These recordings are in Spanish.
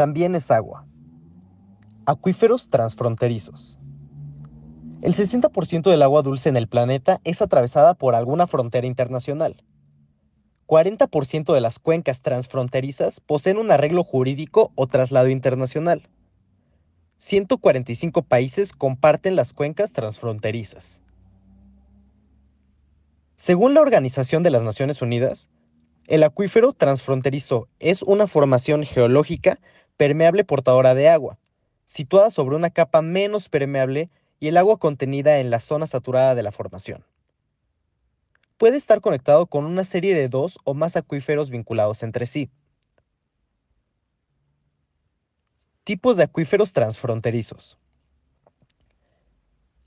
también es agua. Acuíferos transfronterizos. El 60% del agua dulce en el planeta es atravesada por alguna frontera internacional. 40% de las cuencas transfronterizas poseen un arreglo jurídico o traslado internacional. 145 países comparten las cuencas transfronterizas. Según la Organización de las Naciones Unidas, el acuífero transfronterizo es una formación geológica permeable portadora de agua, situada sobre una capa menos permeable y el agua contenida en la zona saturada de la formación. Puede estar conectado con una serie de dos o más acuíferos vinculados entre sí. Tipos de acuíferos transfronterizos.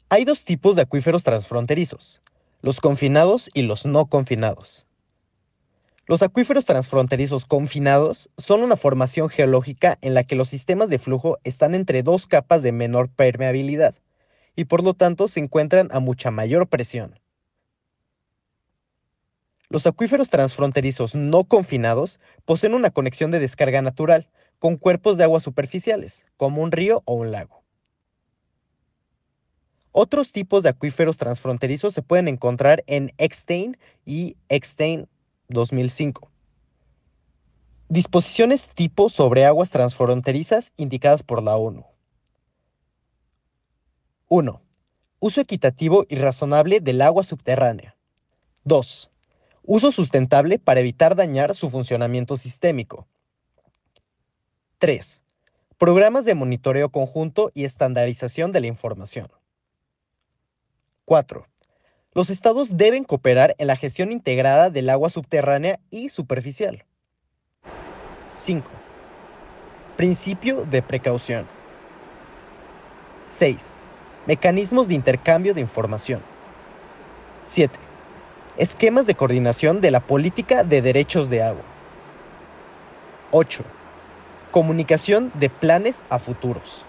Hay dos tipos de acuíferos transfronterizos, los confinados y los no confinados. Los acuíferos transfronterizos confinados son una formación geológica en la que los sistemas de flujo están entre dos capas de menor permeabilidad y por lo tanto se encuentran a mucha mayor presión. Los acuíferos transfronterizos no confinados poseen una conexión de descarga natural con cuerpos de aguas superficiales, como un río o un lago. Otros tipos de acuíferos transfronterizos se pueden encontrar en Eckstein y Eckstein 2005. Disposiciones tipo sobre aguas transfronterizas indicadas por la ONU. 1. Uso equitativo y razonable del agua subterránea. 2. Uso sustentable para evitar dañar su funcionamiento sistémico. 3. Programas de monitoreo conjunto y estandarización de la información. 4 los estados deben cooperar en la gestión integrada del agua subterránea y superficial. 5. Principio de precaución. 6. Mecanismos de intercambio de información. 7. Esquemas de coordinación de la política de derechos de agua. 8. Comunicación de planes a futuros.